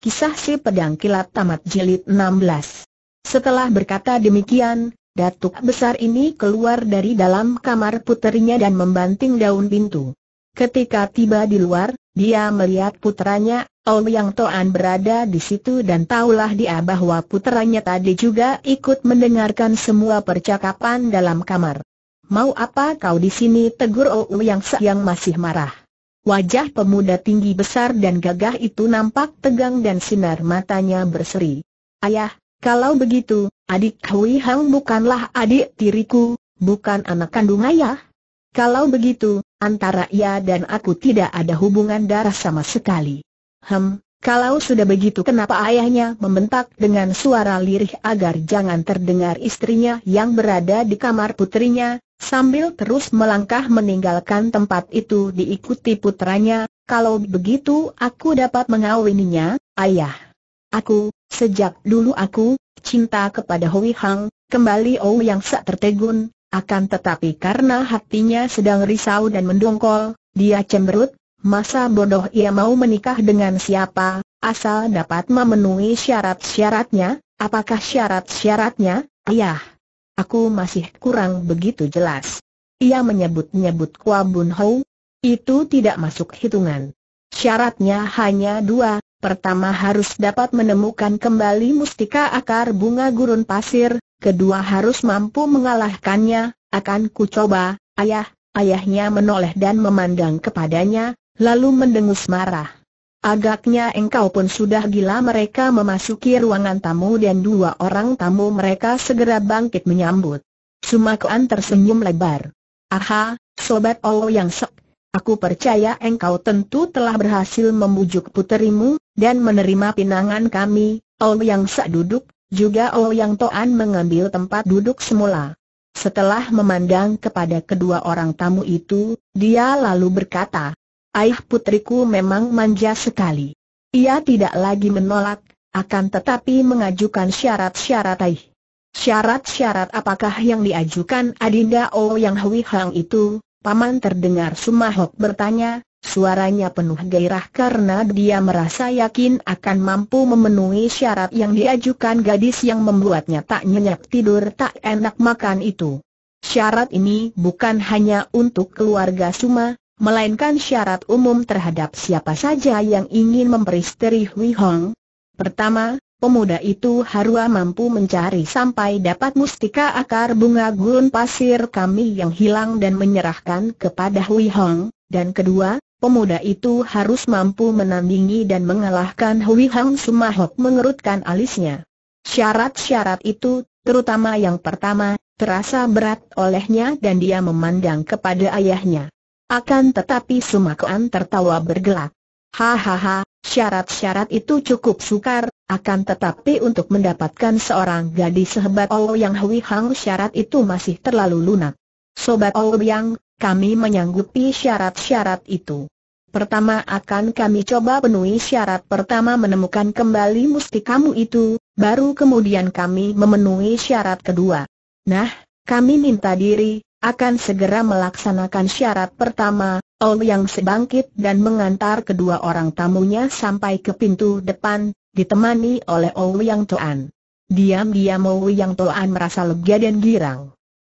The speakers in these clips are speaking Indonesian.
Kisah si pedang kilat tamat jilid 16. Setelah berkata demikian, Datuk besar ini keluar dari dalam kamar puterinya dan membanting daun pintu. Ketika tiba di luar, dia melihat puteranya, Yang Toan berada di situ dan tahulah dia bahwa putranya tadi juga ikut mendengarkan semua percakapan dalam kamar. Mau apa kau di sini? Tegur Ouyang Yang masih marah. Wajah pemuda tinggi besar dan gagah itu nampak tegang dan sinar matanya berseri. Ayah, kalau begitu, adik Hui Hang bukanlah adik tiriku, bukan anak kandung ayah. Kalau begitu, antara ia dan aku tidak ada hubungan darah sama sekali. Hem, kalau sudah begitu kenapa ayahnya membentak dengan suara lirih agar jangan terdengar istrinya yang berada di kamar putrinya, Sambil terus melangkah meninggalkan tempat itu diikuti putranya, kalau begitu aku dapat mengawininya, ayah. Aku, sejak dulu aku, cinta kepada Hui Hang, kembali Ou Yang Sak tertegun, akan tetapi karena hatinya sedang risau dan mendongkol, dia cemberut, masa bodoh ia mau menikah dengan siapa, asal dapat memenuhi syarat-syaratnya, apakah syarat-syaratnya, ayah? Aku masih kurang begitu jelas. Ia menyebut-nyebut Kwa Bun Hou. Itu tidak masuk hitungan. Syaratnya hanya dua, pertama harus dapat menemukan kembali mustika akar bunga gurun pasir, kedua harus mampu mengalahkannya, akan kucoba, ayah, ayahnya menoleh dan memandang kepadanya, lalu mendengus marah. Agaknya engkau pun sudah gila mereka memasuki ruangan tamu dan dua orang tamu mereka segera bangkit menyambut. Sumakuan tersenyum lebar. Aha, Sobat Olo yang sek, aku percaya engkau tentu telah berhasil membujuk puterimu, dan menerima pinangan kami, Olo yang sek duduk, juga Olo yang toan mengambil tempat duduk semula. Setelah memandang kepada kedua orang tamu itu, dia lalu berkata, Aih putriku memang manja sekali. Ia tidak lagi menolak, akan tetapi mengajukan syarat-syarat Aih. Syarat-syarat apakah yang diajukan Adinda Oh Yang Hui Hang itu? Paman terdengar Sumahok bertanya, suaranya penuh gairah karena dia merasa yakin akan mampu memenuhi syarat yang diajukan gadis yang membuatnya tak nyenyak tidur tak enak makan itu. Syarat ini bukan hanya untuk keluarga Suma, melainkan syarat umum terhadap siapa saja yang ingin memperisteri Hui Hong. Pertama, pemuda itu harus mampu mencari sampai dapat mustika akar bunga gurun pasir kami yang hilang dan menyerahkan kepada Hui Hong, dan kedua, pemuda itu harus mampu menandingi dan mengalahkan Hui Hong Sumahok mengerutkan alisnya. Syarat-syarat itu, terutama yang pertama, terasa berat olehnya dan dia memandang kepada ayahnya. Akan tetapi Sumakuan tertawa bergelak. Hahaha, syarat-syarat itu cukup sukar, akan tetapi untuk mendapatkan seorang gadis sehebat Allah Yang Hui Hang syarat itu masih terlalu lunak. Sobat Allah Yang, kami menyanggupi syarat-syarat itu. Pertama akan kami coba penuhi syarat pertama menemukan kembali musti kamu itu, baru kemudian kami memenuhi syarat kedua. Nah, kami minta diri, akan segera melaksanakan syarat pertama, Ol Yang sebangkit dan mengantar kedua orang tamunya sampai ke pintu depan, ditemani oleh Ol Yang Toan. Diam-diam Ol Yang Toan merasa lega dan girang.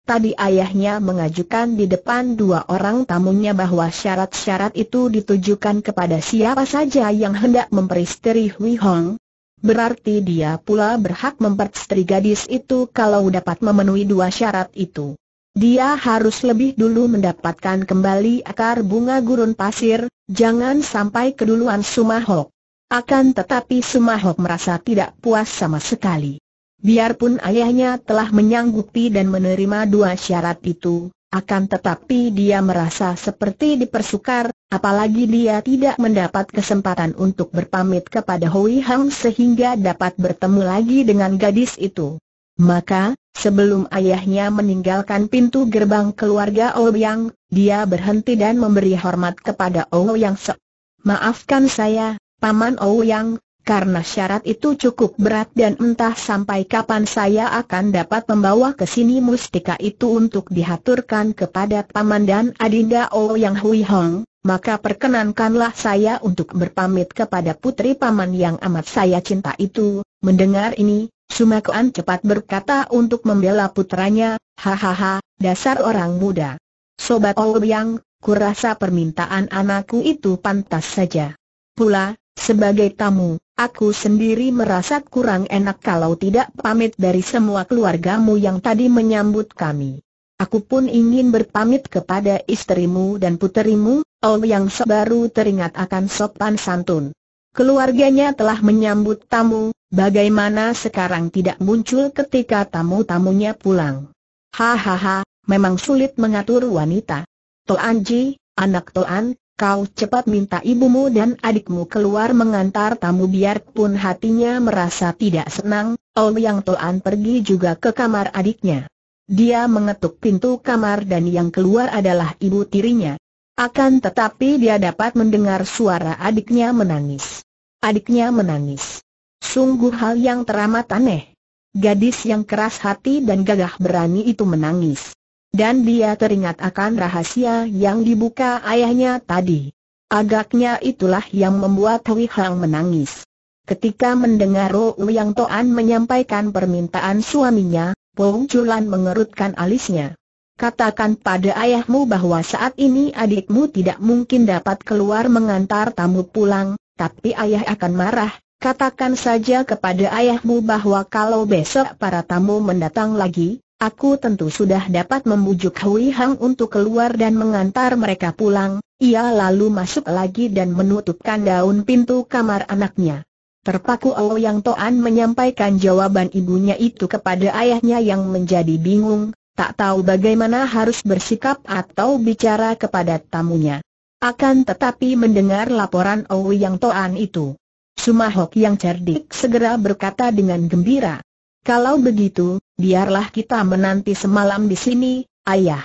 Tadi ayahnya mengajukan di depan dua orang tamunya bahwa syarat-syarat itu ditujukan kepada siapa saja yang hendak memperistri Hui Hong. Berarti dia pula berhak memperistri gadis itu kalau dapat memenuhi dua syarat itu. Dia harus lebih dulu mendapatkan kembali akar bunga gurun pasir, jangan sampai keduluan Sumahok. Akan tetapi Sumahok merasa tidak puas sama sekali. Biarpun ayahnya telah menyanggupi dan menerima dua syarat itu, akan tetapi dia merasa seperti dipersukar, apalagi dia tidak mendapat kesempatan untuk berpamit kepada Hui Hang sehingga dapat bertemu lagi dengan gadis itu. Maka, Sebelum ayahnya meninggalkan pintu gerbang keluarga Ouyang, dia berhenti dan memberi hormat kepada Ouyang Se. Maafkan saya, Paman Ouyang, karena syarat itu cukup berat dan entah sampai kapan saya akan dapat membawa ke sini mustika itu untuk dihaturkan kepada Paman dan Adinda Ouyang Hui Hong, maka perkenankanlah saya untuk berpamit kepada putri Paman yang amat saya cinta itu. Mendengar ini, Cuma Kuan cepat berkata untuk membela putranya, hahaha, dasar orang muda. Sobat Ouyang, kurasa permintaan anakku itu pantas saja. Pula, sebagai tamu, aku sendiri merasa kurang enak kalau tidak pamit dari semua keluargamu yang tadi menyambut kami. Aku pun ingin berpamit kepada istrimu dan puterimu, Ouyang sebaru teringat akan sopan santun keluarganya telah menyambut tamu, bagaimana sekarang tidak muncul ketika tamu-tamunya pulang. Hahaha, memang sulit mengatur wanita. Toanji, anak Toan, kau cepat minta ibumu dan adikmu keluar mengantar tamu biarpun hatinya merasa tidak senang, Yang Toan pergi juga ke kamar adiknya. Dia mengetuk pintu kamar dan yang keluar adalah ibu tirinya. Akan tetapi dia dapat mendengar suara adiknya menangis. Adiknya menangis. Sungguh hal yang teramat aneh. Gadis yang keras hati dan gagah berani itu menangis. Dan dia teringat akan rahasia yang dibuka ayahnya tadi. Agaknya itulah yang membuat Hui Hang menangis. Ketika mendengar Ro Yang Toan menyampaikan permintaan suaminya, Pong Chulan mengerutkan alisnya. Katakan pada ayahmu bahwa saat ini adikmu tidak mungkin dapat keluar mengantar tamu pulang, tapi ayah akan marah. Katakan saja kepada ayahmu bahwa kalau besok para tamu mendatang lagi, aku tentu sudah dapat membujuk Hui Hang untuk keluar dan mengantar mereka pulang. Ia lalu masuk lagi dan menutupkan daun pintu kamar anaknya. Terpaku Ouyang Toan menyampaikan jawaban ibunya itu kepada ayahnya yang menjadi bingung, tak tahu bagaimana harus bersikap atau bicara kepada tamunya. Akan tetapi mendengar laporan Owi yang Toan itu, Sumahok yang cerdik segera berkata dengan gembira, kalau begitu, biarlah kita menanti semalam di sini, ayah.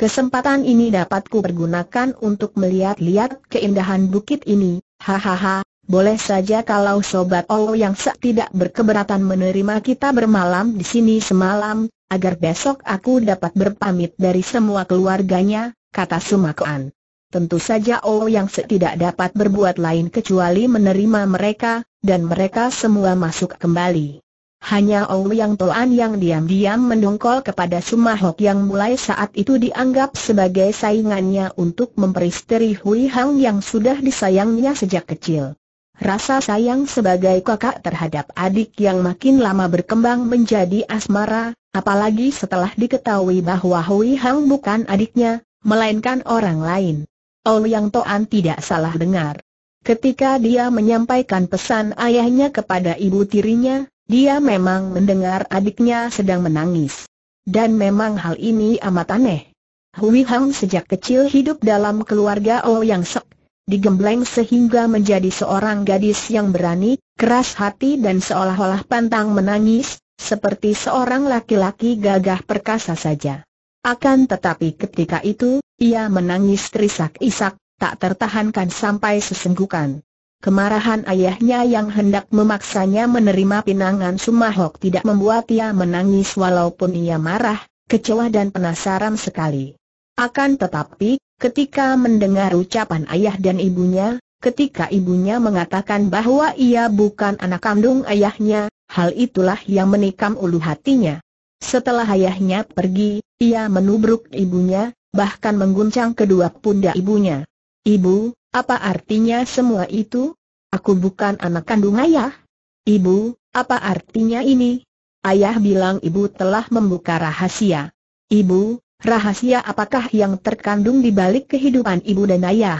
Kesempatan ini dapat kupergunakan pergunakan untuk melihat-lihat keindahan bukit ini, hahaha, boleh saja kalau Sobat Olo yang tidak berkeberatan menerima kita bermalam di sini semalam, agar besok aku dapat berpamit dari semua keluarganya, kata Sumakuan. Tentu saja Olo yang tidak dapat berbuat lain kecuali menerima mereka, dan mereka semua masuk kembali. Hanya yang Toan yang diam-diam mendongkol kepada Sumahok yang mulai saat itu dianggap sebagai saingannya untuk memperisteri Hui Hang yang sudah disayangnya sejak kecil. Rasa sayang sebagai kakak terhadap adik yang makin lama berkembang menjadi asmara, apalagi setelah diketahui bahwa Hui Hang bukan adiknya, melainkan orang lain. Yang Toan tidak salah dengar. Ketika dia menyampaikan pesan ayahnya kepada ibu tirinya, dia memang mendengar adiknya sedang menangis. Dan memang hal ini amat aneh. Hui Hang sejak kecil hidup dalam keluarga Ouyang Sek digembleng sehingga menjadi seorang gadis yang berani, keras hati dan seolah-olah pantang menangis, seperti seorang laki-laki gagah perkasa saja. Akan tetapi ketika itu, ia menangis terisak-isak, tak tertahankan sampai sesenggukan. Kemarahan ayahnya yang hendak memaksanya menerima pinangan Sumahok tidak membuat ia menangis walaupun ia marah, kecewa dan penasaran sekali. Akan tetapi, ketika mendengar ucapan ayah dan ibunya, ketika ibunya mengatakan bahwa ia bukan anak kandung ayahnya, hal itulah yang menikam ulu hatinya. Setelah ayahnya pergi, ia menubruk ibunya, bahkan mengguncang kedua pundak ibunya. Ibu, apa artinya semua itu? Aku bukan anak kandung ayah. Ibu, apa artinya ini? Ayah bilang ibu telah membuka rahasia. Ibu, Rahasia apakah yang terkandung di balik kehidupan ibu dan ayah?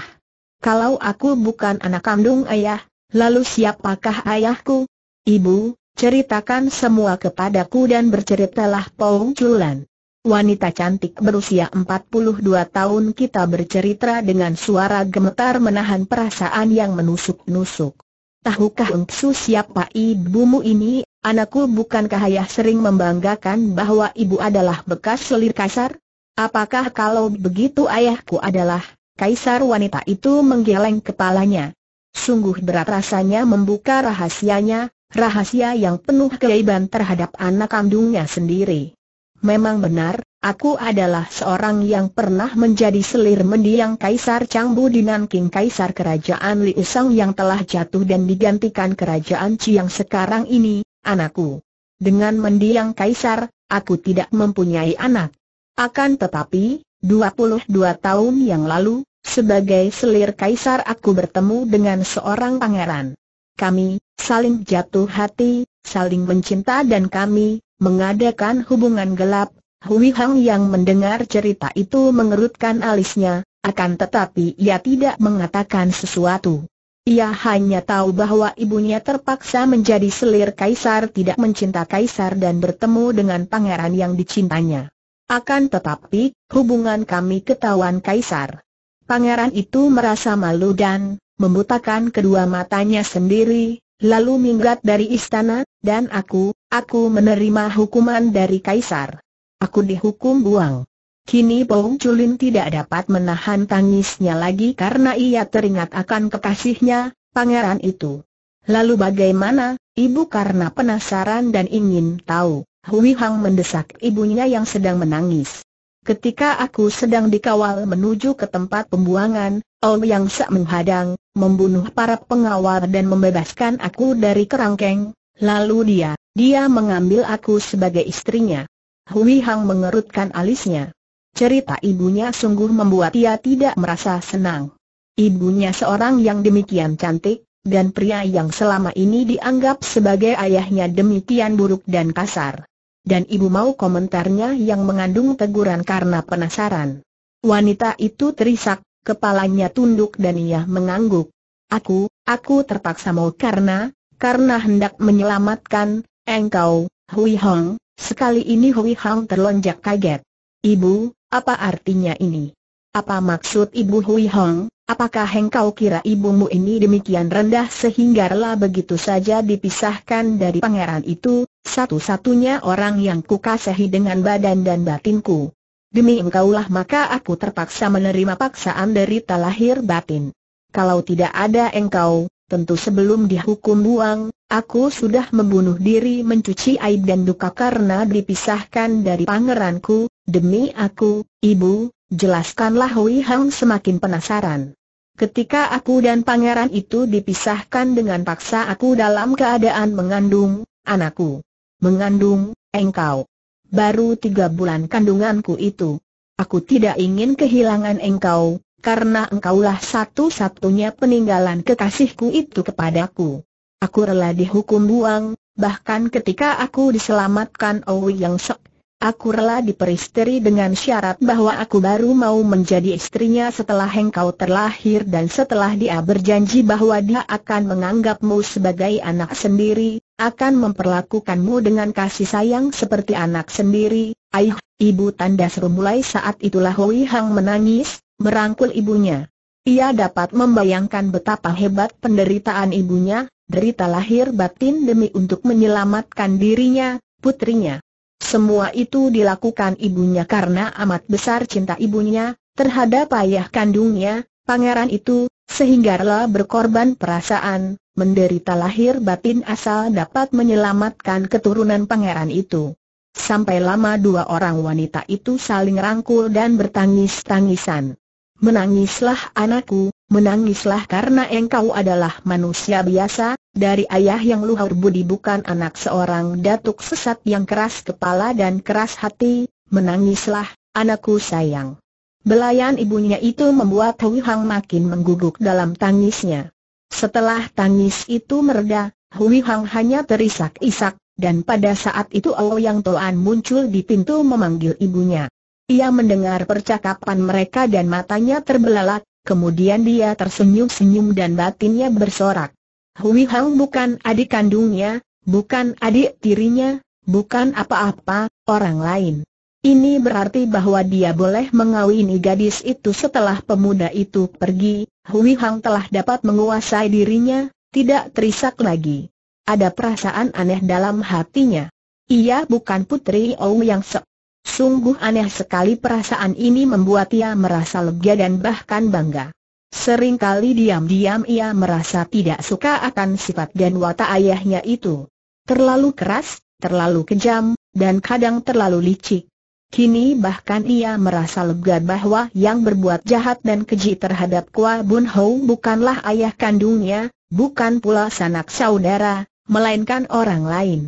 Kalau aku bukan anak kandung ayah, lalu siapakah ayahku? Ibu, ceritakan semua kepadaku dan berceritalah Pong Chulan. Wanita cantik berusia 42 tahun kita bercerita dengan suara gemetar menahan perasaan yang menusuk-nusuk. Tahukah Engsu siapa ibumu ini? Anakku bukankah ayah sering membanggakan bahwa ibu adalah bekas selir kasar? Apakah kalau begitu ayahku adalah, kaisar wanita itu menggeleng kepalanya. Sungguh berat rasanya membuka rahasianya, rahasia yang penuh keaiban terhadap anak kandungnya sendiri. Memang benar, aku adalah seorang yang pernah menjadi selir mendiang Kaisar Changbu di Nanking Kaisar Kerajaan Liu yang telah jatuh dan digantikan Kerajaan Chiang sekarang ini, anakku. Dengan mendiang Kaisar, aku tidak mempunyai anak. Akan tetapi, 22 tahun yang lalu, sebagai selir kaisar aku bertemu dengan seorang pangeran. Kami, saling jatuh hati, saling mencinta dan kami, mengadakan hubungan gelap. Hui Hang yang mendengar cerita itu mengerutkan alisnya, akan tetapi ia tidak mengatakan sesuatu. Ia hanya tahu bahwa ibunya terpaksa menjadi selir kaisar tidak mencinta kaisar dan bertemu dengan pangeran yang dicintanya. Akan tetapi, hubungan kami ketahuan kaisar. Pangeran itu merasa malu dan membutakan kedua matanya sendiri, lalu minggat dari istana, dan aku, aku menerima hukuman dari kaisar. Aku dihukum buang. Kini Bong Chulin tidak dapat menahan tangisnya lagi karena ia teringat akan kekasihnya, pangeran itu. Lalu bagaimana, ibu karena penasaran dan ingin tahu. Hui Hang mendesak ibunya yang sedang menangis. Ketika aku sedang dikawal menuju ke tempat pembuangan, Ol Yang Sa menghadang, membunuh para pengawal dan membebaskan aku dari kerangkeng. Lalu dia, dia mengambil aku sebagai istrinya. Hui Hang mengerutkan alisnya. Cerita ibunya sungguh membuat ia tidak merasa senang. Ibunya seorang yang demikian cantik, dan pria yang selama ini dianggap sebagai ayahnya demikian buruk dan kasar dan ibu mau komentarnya yang mengandung teguran karena penasaran. Wanita itu terisak, kepalanya tunduk dan ia mengangguk. Aku, aku terpaksa mau karena, karena hendak menyelamatkan, engkau, Hui Hong, sekali ini Hui Hong terlonjak kaget. Ibu, apa artinya ini? Apa maksud Ibu Hui Hong? Apakah engkau kira ibumu ini demikian rendah sehingga rela begitu saja dipisahkan dari pangeran itu, satu-satunya orang yang kukasahi dengan badan dan batinku? Demi engkaulah maka aku terpaksa menerima paksaan dari talahir batin. Kalau tidak ada engkau, tentu sebelum dihukum buang, aku sudah membunuh diri mencuci aib dan duka karena dipisahkan dari pangeranku, demi aku, ibu, jelaskanlah Hui Hang semakin penasaran. Ketika aku dan pangeran itu dipisahkan dengan paksa aku dalam keadaan mengandung, anakku. Mengandung, engkau. Baru tiga bulan kandunganku itu. Aku tidak ingin kehilangan engkau, karena engkaulah satu-satunya peninggalan kekasihku itu kepadaku. Aku rela dihukum buang, bahkan ketika aku diselamatkan Owi Yang Sok Aku rela diperisteri dengan syarat bahwa aku baru mau menjadi istrinya setelah engkau terlahir dan setelah dia berjanji bahwa dia akan menganggapmu sebagai anak sendiri, akan memperlakukanmu dengan kasih sayang seperti anak sendiri. Aih, ibu tanda seru mulai saat itulah Hui Hang menangis, merangkul ibunya. Ia dapat membayangkan betapa hebat penderitaan ibunya, derita lahir batin demi untuk menyelamatkan dirinya, putrinya. Semua itu dilakukan ibunya karena amat besar cinta ibunya, terhadap ayah kandungnya, pangeran itu, sehingga rela berkorban perasaan, menderita lahir batin asal dapat menyelamatkan keturunan pangeran itu. Sampai lama dua orang wanita itu saling rangkul dan bertangis-tangisan. Menangislah anakku, Menangislah karena engkau adalah manusia biasa, dari ayah yang luhur budi bukan anak seorang datuk sesat yang keras kepala dan keras hati, menangislah, anakku sayang. Belayan ibunya itu membuat Hui Hang makin mengguguk dalam tangisnya. Setelah tangis itu mereda, Hui Hang hanya terisak-isak, dan pada saat itu yang Toan muncul di pintu memanggil ibunya. Ia mendengar percakapan mereka dan matanya terbelalak, Kemudian dia tersenyum-senyum dan batinnya bersorak. Hui Hang bukan adik kandungnya, bukan adik tirinya, bukan apa-apa, orang lain. Ini berarti bahwa dia boleh mengawini gadis itu setelah pemuda itu pergi, Hui Hang telah dapat menguasai dirinya, tidak terisak lagi. Ada perasaan aneh dalam hatinya. Ia bukan putri Ou yang se Sungguh aneh sekali perasaan ini membuat ia merasa lega dan bahkan bangga. Seringkali diam-diam ia merasa tidak suka akan sifat dan watak ayahnya itu. Terlalu keras, terlalu kejam, dan kadang terlalu licik. Kini bahkan ia merasa lega bahwa yang berbuat jahat dan keji terhadap Kwa Bun Hou bukanlah ayah kandungnya, bukan pula sanak saudara, melainkan orang lain.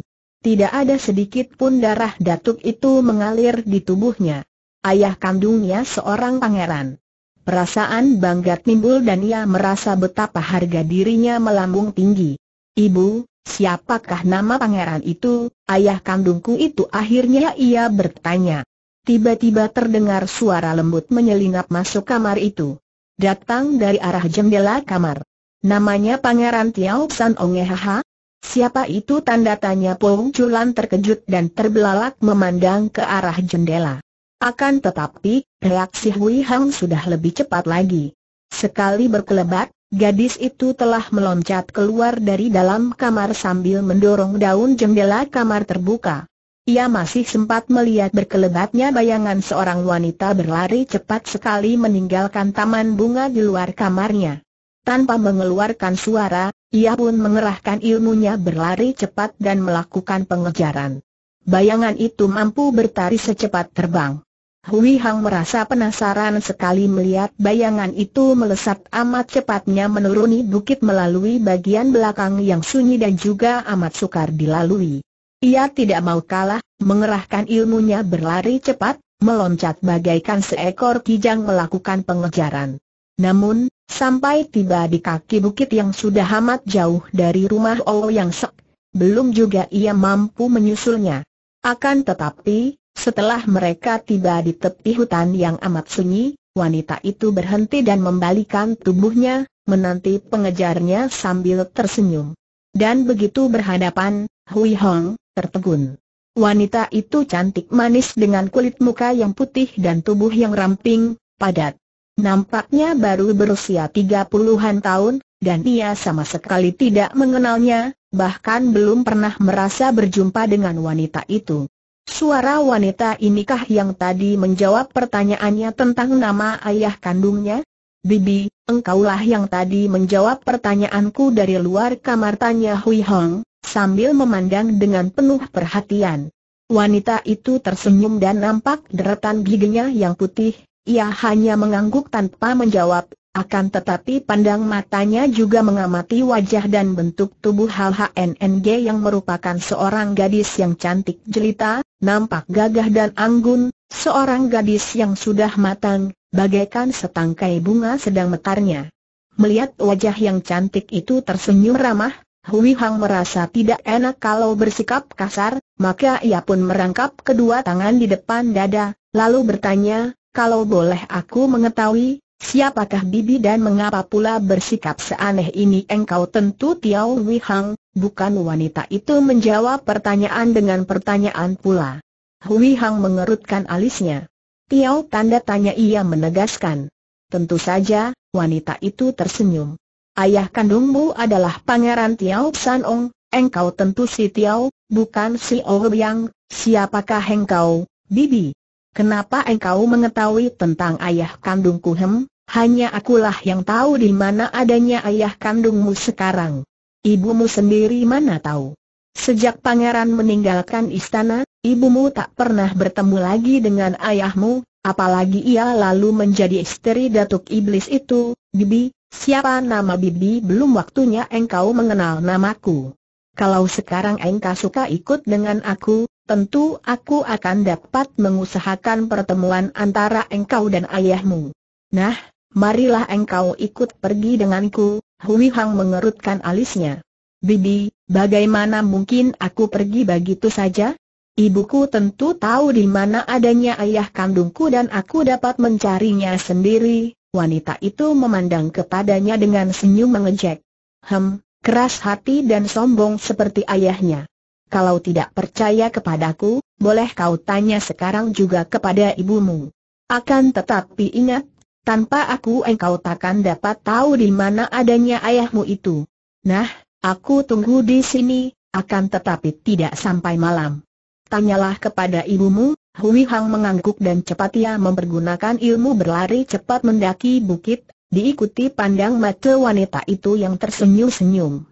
Tidak ada sedikit pun darah datuk itu mengalir di tubuhnya. Ayah kandungnya seorang pangeran. Perasaan bangga timbul dan ia merasa betapa harga dirinya melambung tinggi. Ibu, siapakah nama pangeran itu, ayah kandungku itu akhirnya ia bertanya. Tiba-tiba terdengar suara lembut menyelinap masuk kamar itu. Datang dari arah jendela kamar. Namanya Pangeran Tiao San Ongehaha, Siapa itu tanda tanya Pong Chulan terkejut dan terbelalak memandang ke arah jendela. Akan tetapi, reaksi Hui Hang sudah lebih cepat lagi. Sekali berkelebat, gadis itu telah meloncat keluar dari dalam kamar sambil mendorong daun jendela kamar terbuka. Ia masih sempat melihat berkelebatnya bayangan seorang wanita berlari cepat sekali meninggalkan taman bunga di luar kamarnya. Tanpa mengeluarkan suara, ia pun mengerahkan ilmunya berlari cepat dan melakukan pengejaran. Bayangan itu mampu bertari secepat terbang. Hui Hang merasa penasaran sekali melihat bayangan itu melesat amat cepatnya menuruni bukit melalui bagian belakang yang sunyi dan juga amat sukar dilalui. Ia tidak mau kalah, mengerahkan ilmunya berlari cepat, meloncat bagaikan seekor kijang melakukan pengejaran. Namun, sampai tiba di kaki bukit yang sudah amat jauh dari rumah Yang Sek, belum juga ia mampu menyusulnya. Akan tetapi, setelah mereka tiba di tepi hutan yang amat sunyi, wanita itu berhenti dan membalikan tubuhnya, menanti pengejarnya sambil tersenyum. Dan begitu berhadapan, Hui Hong tertegun. Wanita itu cantik manis dengan kulit muka yang putih dan tubuh yang ramping, padat. Nampaknya baru berusia tiga puluhan tahun, dan ia sama sekali tidak mengenalnya, bahkan belum pernah merasa berjumpa dengan wanita itu. Suara wanita inikah yang tadi menjawab pertanyaannya tentang nama ayah kandungnya? Bibi, engkaulah yang tadi menjawab pertanyaanku dari luar kamar tanya Hui Hong, sambil memandang dengan penuh perhatian. Wanita itu tersenyum dan nampak deretan giginya yang putih, ia hanya mengangguk tanpa menjawab, akan tetapi pandang matanya juga mengamati wajah dan bentuk tubuh hal-hnng yang merupakan seorang gadis yang cantik jelita, nampak gagah dan anggun, seorang gadis yang sudah matang, bagaikan setangkai bunga sedang mekarnya. Melihat wajah yang cantik itu tersenyum ramah, Hui Hang merasa tidak enak kalau bersikap kasar, maka ia pun merangkap kedua tangan di depan dada, lalu bertanya, kalau boleh aku mengetahui, siapakah bibi dan mengapa pula bersikap seaneh ini engkau tentu tiau Wihang, bukan wanita itu menjawab pertanyaan dengan pertanyaan pula. Hui Hang mengerutkan alisnya. Tiau tanda tanya ia menegaskan. Tentu saja, wanita itu tersenyum. Ayah kandungmu adalah Pangeran Tiao Sanong, engkau tentu si Tiau, bukan si Ouyang. Yang, siapakah engkau, Bibi? kenapa engkau mengetahui tentang ayah kandungku hem? Hanya akulah yang tahu di mana adanya ayah kandungmu sekarang. Ibumu sendiri mana tahu. Sejak pangeran meninggalkan istana, ibumu tak pernah bertemu lagi dengan ayahmu, apalagi ia lalu menjadi istri datuk iblis itu, Bibi, siapa nama Bibi belum waktunya engkau mengenal namaku. Kalau sekarang engkau suka ikut dengan aku, tentu aku akan dapat mengusahakan pertemuan antara engkau dan ayahmu. Nah, marilah engkau ikut pergi denganku, Hui Hang mengerutkan alisnya. Bibi, bagaimana mungkin aku pergi begitu saja? Ibuku tentu tahu di mana adanya ayah kandungku dan aku dapat mencarinya sendiri. Wanita itu memandang kepadanya dengan senyum mengejek. Hem, keras hati dan sombong seperti ayahnya kalau tidak percaya kepadaku, boleh kau tanya sekarang juga kepada ibumu. Akan tetapi ingat, tanpa aku engkau takkan dapat tahu di mana adanya ayahmu itu. Nah, aku tunggu di sini, akan tetapi tidak sampai malam. Tanyalah kepada ibumu, Hui Hang mengangguk dan cepat ia mempergunakan ilmu berlari cepat mendaki bukit, diikuti pandang mata wanita itu yang tersenyum-senyum.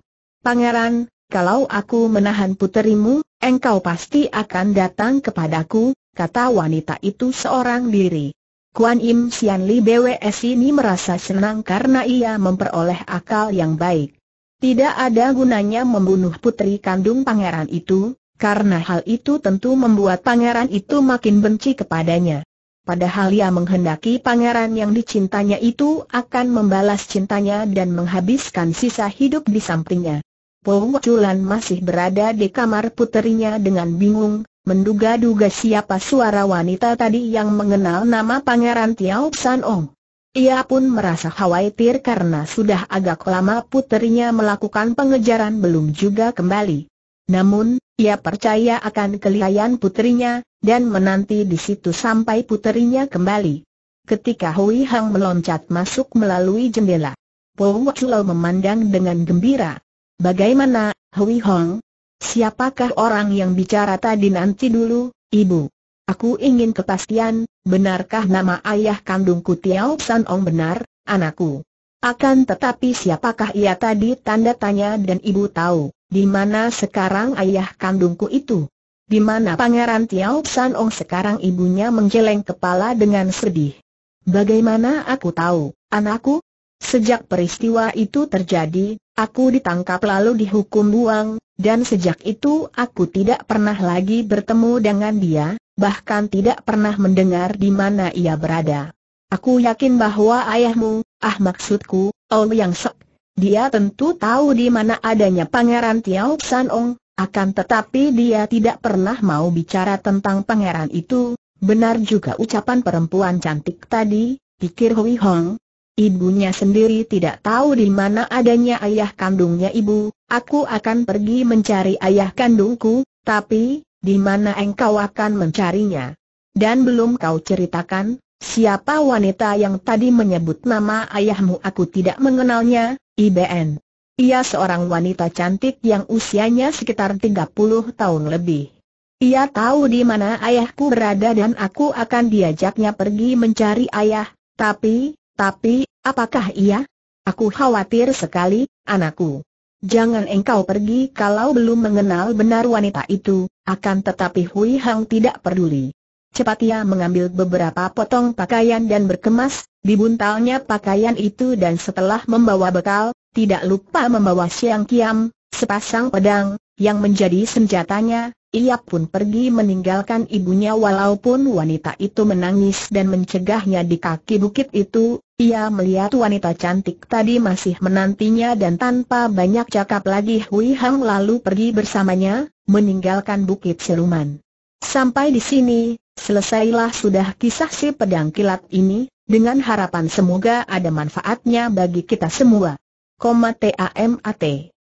Pangeran, kalau aku menahan puterimu, engkau pasti akan datang kepadaku, kata wanita itu seorang diri. Kuan Im Sian Li BWS ini merasa senang karena ia memperoleh akal yang baik. Tidak ada gunanya membunuh putri kandung pangeran itu, karena hal itu tentu membuat pangeran itu makin benci kepadanya. Padahal ia menghendaki pangeran yang dicintanya itu akan membalas cintanya dan menghabiskan sisa hidup di sampingnya. Pong Chulan masih berada di kamar puterinya dengan bingung, menduga-duga siapa suara wanita tadi yang mengenal nama Pangeran Tiao San Ong. Ia pun merasa khawatir karena sudah agak lama puterinya melakukan pengejaran belum juga kembali. Namun, ia percaya akan kelihayan puterinya, dan menanti di situ sampai puterinya kembali. Ketika Hui Hang meloncat masuk melalui jendela, Pou Chulau memandang dengan gembira. Bagaimana, Hui Hong? Siapakah orang yang bicara tadi nanti dulu, Ibu? Aku ingin kepastian, benarkah nama ayah kandungku Tiao San Ong benar, anakku? Akan tetapi siapakah ia tadi tanda tanya dan ibu tahu, di mana sekarang ayah kandungku itu? Di mana pangeran Tiao San Ong sekarang ibunya menggeleng kepala dengan sedih. Bagaimana aku tahu, anakku? Sejak peristiwa itu terjadi, aku ditangkap lalu dihukum buang, dan sejak itu aku tidak pernah lagi bertemu dengan dia, bahkan tidak pernah mendengar di mana ia berada. Aku yakin bahwa ayahmu, ah maksudku, Ong Yang Sek, dia tentu tahu di mana adanya Pangeran Tiao San Ong, akan tetapi dia tidak pernah mau bicara tentang pangeran itu, benar juga ucapan perempuan cantik tadi, pikir Hui Hong, Ibunya sendiri tidak tahu di mana adanya ayah kandungnya ibu, aku akan pergi mencari ayah kandungku, tapi, di mana engkau akan mencarinya? Dan belum kau ceritakan, siapa wanita yang tadi menyebut nama ayahmu aku tidak mengenalnya, IBN. Ia seorang wanita cantik yang usianya sekitar 30 tahun lebih. Ia tahu di mana ayahku berada dan aku akan diajaknya pergi mencari ayah, tapi, tapi, apakah ia? Aku khawatir sekali, anakku. Jangan engkau pergi kalau belum mengenal benar wanita itu, akan tetapi Hui Hang tidak peduli. Cepat ia mengambil beberapa potong pakaian dan berkemas, dibuntalnya pakaian itu dan setelah membawa bekal, tidak lupa membawa siang kiam, sepasang pedang, yang menjadi senjatanya, ia pun pergi meninggalkan ibunya walaupun wanita itu menangis dan mencegahnya di kaki bukit itu, ia melihat wanita cantik tadi masih menantinya dan tanpa banyak cakap lagi Hui Hang lalu pergi bersamanya, meninggalkan bukit Seruman. Sampai di sini, selesailah sudah kisah si pedang kilat ini, dengan harapan semoga ada manfaatnya bagi kita semua. Koma TAMAT